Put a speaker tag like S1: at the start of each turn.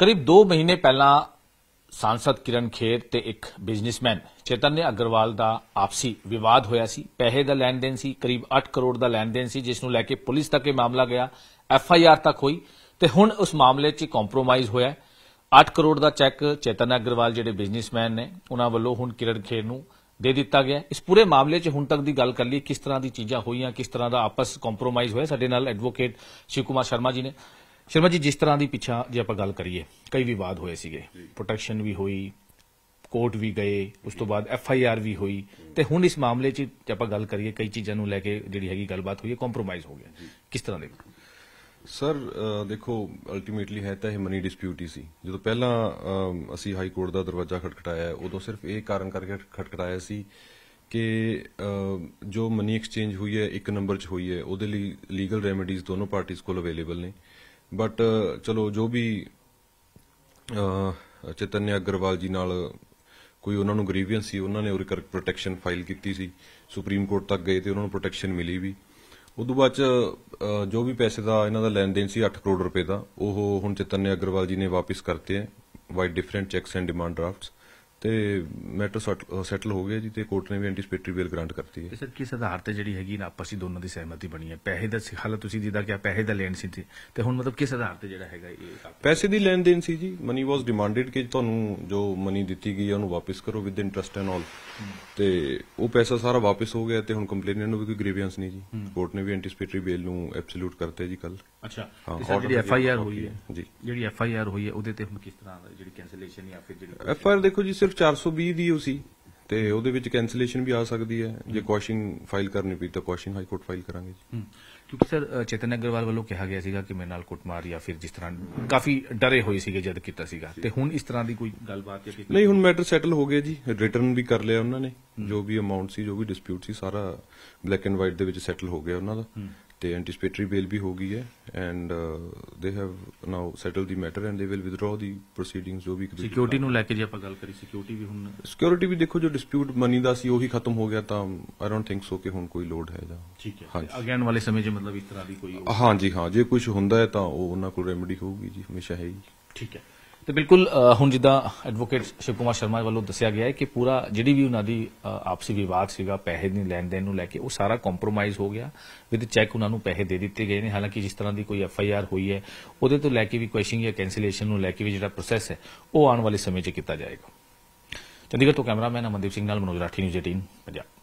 S1: ਕਰੀਬ 2 ਮਹੀਨੇ ਪਹਿਲਾਂ ਸੰਸਦ ਕਿਰਨ ਖੇਰ ਤੇ ਇੱਕ ਬਿਜ਼ਨਸਮੈਨ ਚੇਤਨ ਅਗਰਵਾਲ ਦਾ ਆਪਸੀ ਵਿਵਾਦ ਹੋਇਆ ਸੀ ਪੈਸੇ ਦਾ ਲੈਣ ਦੇਣ ਸੀ ਕਰੀਬ 8 ਕਰੋੜ ਦਾ ਲੈਣ ਦੇਣ ਸੀ ਜਿਸ ਨੂੰ ਲੈ ਕੇ ਪੁਲਿਸ ਤੱਕ ਇਹ ਮਾਮਲਾ ਗਿਆ ਐਫ ਆਈ ਆਰ ਤੱਕ ਹੋਈ ਤੇ ਹੁਣ ਉਸ ਮਾਮਲੇ 'ਚ ਕੰਪਰੋਮਾਈਜ਼ ਹੋਇਆ 8 ਕਰੋੜ ਦਾ ਚੈੱਕ ਚੇਤਨ ਅਗਰਵਾਲ ਜਿਹੜੇ ਬਿਜ਼ਨਸਮੈਨ ਨੇ ਉਹਨਾਂ ਵੱਲੋਂ ਹੁਣ ਕਿਰਨ ਖੇਰ ਨੂੰ ਦੇ ਦਿੱਤਾ ਗਿਆ ਇਸ ਪੂਰੇ ਮਾਮਲੇ 'ਚ ਹੁਣ ਤੱਕ ਦੀ ਗੱਲ ਕਰ ਲਈ ਕਿਸ ਤਰ੍ਹਾਂ ਦੀ ਚੀਜ਼ਾਂ ਹੋਈਆਂ ਕਿਸ ਤਰ੍ਹਾਂ ਦਾ ਆਪਸ ਕੰਪਰੋਮਾਈਜ਼ ਹੋਇਆ ਸਾਡੇ ਨਾਲ ਐਡਵੋਕੇਟ ਸ਼ਿਵ ਕੁਮਾਰ ਸ਼ਰਮਾ ਜੀ ਨੇ ਸ਼ਰਮਾ ਜੀ ਜਿਸ ਤਰ੍ਹਾਂ ਦੀ ਪਿੱਛਾ ਜੇ ਆਪਾਂ ਗੱਲ ਕਰੀਏ ਕਈ ਵਿਵਾਦ ਹੋਏ ਸੀਗੇ ਪ੍ਰੋਟੈਕਸ਼ਨ ਵੀ ਹੋਈ ਕੋਰਟ ਵੀ ਗਏ ਉਸ ਤੋਂ ਬਾਅਦ ਐਫ ਆਈ ਆਰ ਵੀ ਹੋਈ ਤੇ ਹੁਣ ਇਸ ਮਾਮਲੇ 'ਚ ਜੇ ਆਪਾਂ ਗੱਲ ਕਰੀਏ ਕਈ ਚੀਜ਼ਾਂ ਨੂੰ ਲੈ ਕੇ ਜਿਹੜੀ ਹੈਗੀ ਗੱਲਬਾਤ ਹੋਈ ਹੈ ਕੰਪਰੋਮਾਈਜ਼ ਹੋ ਗਿਆ ਕਿਸ ਤਰ੍ਹਾਂ ਦੇ ਸਰ ਦੇਖੋ ਅਲਟੀਮੇਟਲੀ ਹੈ ਤਾਂ ਇਹ ਮਨੀ ਡਿਸਪਿਊਟ
S2: ਹੀ ਸੀ ਜਦੋਂ ਪਹਿਲਾਂ ਅਸੀਂ ਹਾਈ ਕੋਰਟ ਦਾ ਦਰਵਾਜ਼ਾ ਖਟਖਟਾਇਆ ਉਦੋਂ ਸਿਰਫ ਇਹ ਕਾਰਨ ਕਰਕੇ ਖਟਖਟਾਇਆ ਸੀ ਕਿ ਜੋ ਮਨੀ ਐਕਸਚੇਂਜ ਹੋਈ ਹੈ ਇੱਕ ਨੰਬਰ 'ਚ ਹੋਈ ਹੈ ਉਹਦੇ ਲਈ ਲੀਗਲ ਰੈਮੇਡੀਜ਼ ਦੋਨੋਂ ਪਾਰਟੀਆਂ ਕੋਲ ਅਵੇਲੇਬਲ ਨੇ ਬਟ uh, ਚਲੋ ਜੋ ਵੀ ਚਤਨਿਆ ਅਗਰਵਾਲ ਜੀ ਨਾਲ ਕੋਈ ਉਹਨਾਂ ਨੂੰ ਗ੍ਰੀਵੀਅੰਸ ਸੀ ਉਹਨਾਂ ਨੇ ਉਹ ਪ੍ਰੋਟੈਕਸ਼ਨ ਫਾਈਲ ਕੀਤੀ ਸੀ ਸੁਪਰੀਮ ਕੋਰਟ ਤੱਕ ਗਏ ਤੇ ਉਹਨਾਂ ਨੂੰ ਪ੍ਰੋਟੈਕਸ਼ਨ ਮਿਲੀ ਵੀ ਉਦੋਂ ਬਾਅਦ ਚ ਜੋ ਵੀ ਪੈਸੇ ਦਾ ਇਹਨਾਂ ਦਾ ਲੈਣ ਦੇਣ ਸੀ 8 ਕਰੋੜ ਰੁਪਏ ਦਾ ਉਹ ਹੁਣ ਚਤਨਿਆ ਅਗਰਵਾਲ ਜੀ ਨੇ ਵਾਪਸ ਕਰਤੇ ਹੈ vide different cheques and demand drafts ਤੇ ਮੈਟਰ ਸੈਟਲ ਹੋ
S1: ਗਿਆ ਜੀ ਤੇ ਕੋਰਟ ਨੇ ਵੀ ਐਂਟੀਸਪੇਟਰੀ ਬੇਲ ਗ੍ਰਾਂਟ ਕਰਤੀ ਹੈ ਸਰ ਕਿਸ ਆਧਾਰ ਤੇ ਜਿਹੜੀ ਹੈਗੀ ਨਾ ਆਪਸੀ ਦੋਨਾਂ ਦੀ ਸਹਿਮਤੀ ਬਣੀ ਹੈ ਪੈਸੇ ਦਾ ਹਾਲਾ ਤੁਸੀਂ ਜਿੱਦਾਂ ਕਿ ਪੈਸੇ ਦਾ ਲੈਣ ਸੀ ਤੇ ਹੁਣ ਮਤਲਬ ਕਿਸ ਆਧਾਰ ਤੇ ਜਿਹੜਾ ਹੈਗਾ ਇਹ ਪੈਸੇ ਦੀ ਲੈਣ ਦੇਣ
S2: ਸੀ ਜੀ ਮਨੀ ਵਾਸ ਡਿਮਾਂਡਡ ਕਿ ਤੁਹਾਨੂੰ ਜੋ ਮਨੀ ਦਿੱਤੀ ਗਈ ਹੈ ਉਹਨੂੰ ਵਾਪਸ ਕਰੋ ਵਿਦ ਇੰਟਰਸਟ ਐਂਡ ਆਲ ਤੇ ਉਹ ਪੈਸਾ ਸਾਰਾ ਵਾਪਸ ਹੋ ਗਿਆ ਤੇ ਹੁਣ ਕੰਪਲੇਨੈਂਟ ਨੂੰ ਵੀ ਕੋਈ ਗ੍ਰੀਵੈਂਸ ਨਹੀਂ ਜੀ ਕੋਰਟ ਨੇ ਵੀ ਐਂਟੀਸਪੇਟਰੀ ਬੇਲ ਨੂੰ ਐਬਸੋਲੂਟ ਕਰਤੇ ਜੀ ਕੱਲ ਅੱਛਾ ਜਿਹੜੀ ਐਫ ਆਈ ਆਰ ਹੋਈ ਹੈ ਜੀ
S1: ਜਿਹੜੀ ਐਫ ਆਈ ਆਰ ਹੋਈ ਹੈ ਉਹਦੇ ਤੇ ਹੁਣ ਕਿਸ ਤਰ੍ਹਾਂ ਦਾ ਜਿਹੜੀ ਕੈਂਸਲੇਸ਼ਨ ਜਾਂ ਫਿਰ ਜਿਹੜੀ ਐਫ
S2: ਆਈ ਆਰ ਦੇਖੋ ਜੀ ਸਿਰਫ 420 ਦੀ ਹੋ ਸੀ ਤੇ ਉਹਦੇ ਵਿੱਚ ਕੈਂਸਲੇਸ਼ਨ ਵੀ ਆ ਸਕਦੀ ਹੈ ਜੇ ਕਾਸ਼ਿੰਗ ਫਾਈਲ ਕਰਨੀ ਪਈ ਤਾਂ ਕਾਸ਼ਿੰਗ ਹਾਈ ਕੋਰਟ ਫਾਈਲ ਕਰਾਂਗੇ
S1: ਜੀ ਕਿਉਂਕਿ ਸਰ ਚੇਤਨ ਅਗਰਵਾਲ ਵੱਲੋਂ ਕਿਹਾ ਗਿਆ ਸੀਗਾ ਕਿ ਮੇਰੇ ਨਾਲ ਕੁੱਟਮਾਰ ਜਾਂ ਫਿਰ ਜਿਸ ਤਰ੍ਹਾਂ ਕਾਫੀ ਡਰੇ ਹੋਏ ਸੀਗੇ ਜਦ ਕੀਤਾ ਸੀਗਾ ਤੇ ਹੁਣ ਇਸ ਤਰ੍ਹਾਂ ਦੀ ਕੋਈ ਗੱਲਬਾਤ ਜਾਂ ਨਹੀਂ ਹੁਣ
S2: ਮੈਟਰ ਸੈਟਲ ਹੋ ਗਿਆ ਜੀ ਰਿਟਰਨ ਵੀ ਕਰ ਲਿਆ ਉਹਨਾਂ ਨੇ ਜੋ ਵੀ ਅਮਾਉਂਟ ਸੀ ਜੋ ਵੀ ਡਿਸਪਿਊਟ ਸੀ ਸਾਰਾ ਬਲੈਕ ਐਂਡ ਵਾਈਟ ਦੇ ਵਿੱਚ ਸੈਟਲ ਹੋ ਗਿਆ ਉਹਨਾਂ ਦਾ ਤੇ ਐਂਟੀਸਪੇਟਰੀ ਬੇਲ ਵੀ ਹੋ ਗਈ ਹੈ and they have now settle the matter and they will withdraw the proceedings ਜੋ ਵੀ ਸਿਕਿਉਰਿਟੀ ਨੂੰ
S1: ਲੈ ਕੇ ਜੇ ਆਪਾਂ ਗੱਲ ਕਰੀ ਸਿਕਿਉਰਿਟੀ ਵੀ ਹੁਣ
S2: ਸਿਕਿਉਰਿਟੀ ਵੀ ਦੇਖੋ ਜੋ ਡਿਸਪਿਊਟ ਮਨੀ ਦਾ ਸੀ ਉਹੀ ਖਤਮ ਹੋ ਗਿਆ ਤਾਂ ਆਈ ਡੋਨਟ ਥਿੰਕ ਸੋ ਕਿ ਹੁਣ ਕੋਈ ਲੋਡ ਹੈ ਜਾਂ ਠੀਕ ਹੈ ਅਗੇਨ ਵਾਲੇ ਸਮੇਂ 'ਚ ਮਤਲਬ ਇਸ ਤਰ੍ਹਾਂ ਦੀ ਕੋਈ ਹਾਂਜੀ ਹਾਂ ਜੇ ਕੁਝ ਹੁੰਦਾ ਹੈ ਤਾਂ ਉਹ ਉਹਨਾਂ ਕੋਲ ਰੈਮਡੀ ਹੋਊਗੀ ਜੀ ਹਮੇਸ਼ਾ ਹੈ ਜੀ
S1: ਠੀਕ ਹੈ ਤੇ ਬਿਲਕੁਲ ਹੁਣ ਜਿੱਦਾਂ ਐਡਵੋਕੇਟ ਸ਼ਿਵਕੁਮਾਰ ਕੁਮਾਰ ਸ਼ਰਮਾ ਵੱਲੋਂ ਦੱਸਿਆ ਗਿਆ ਹੈ ਕਿ ਪੂਰਾ ਜਿਹੜੀ ਵੀ ਉਹਨਾਂ ਦੀ ਆਪਸੀ ਵਿਵਾਦ ਸੀਗਾ ਪੈਸੇ ਦੀ ਲੈਣ ਦੇਣ ਨੂੰ ਲੈ ਕੇ ਉਹ ਸਾਰਾ ਕੰਪਰੋਮਾਈਜ਼ ਹੋ ਗਿਆ ਵਿਦ ਚੈੱਕ ਉਹਨਾਂ ਨੂੰ ਪੈਸੇ ਦੇ ਦਿੱਤੇ ਗਏ ਨੇ ਹਾਲਾਂਕਿ ਜਿਸ ਤਰ੍ਹਾਂ ਦੀ ਕੋਈ ਐਫ ਆਈ ਆਰ ਹੋਈ ਹੈ ਉਹਦੇ ਤੋਂ ਲੈ ਕੇ ਵੀ ਕੁਐਸਚਨ ਜਾਂ ਕੈਨਸਲੇਸ਼ਨ ਨੂੰ ਲੈ ਕੇ ਵੀ ਜਿਹੜਾ ਪ੍ਰੋਸੈਸ ਹੈ ਉਹ ਆਉਣ ਵਾਲੇ ਸਮੇਂ 'ਚ ਕੀਤਾ ਜਾਏਗਾ ਚੰਡੀਗੜ੍ਹ ਤੋਂ ਕੈਮਰਾਮੈਨ ਅਮਨਦੀਪ ਸਿੰਘ ਨਾਲ ਮਨੋਜ ਰਾਠੀ ਨਿਊਜ਼ 18 ਪੰਜਾਬ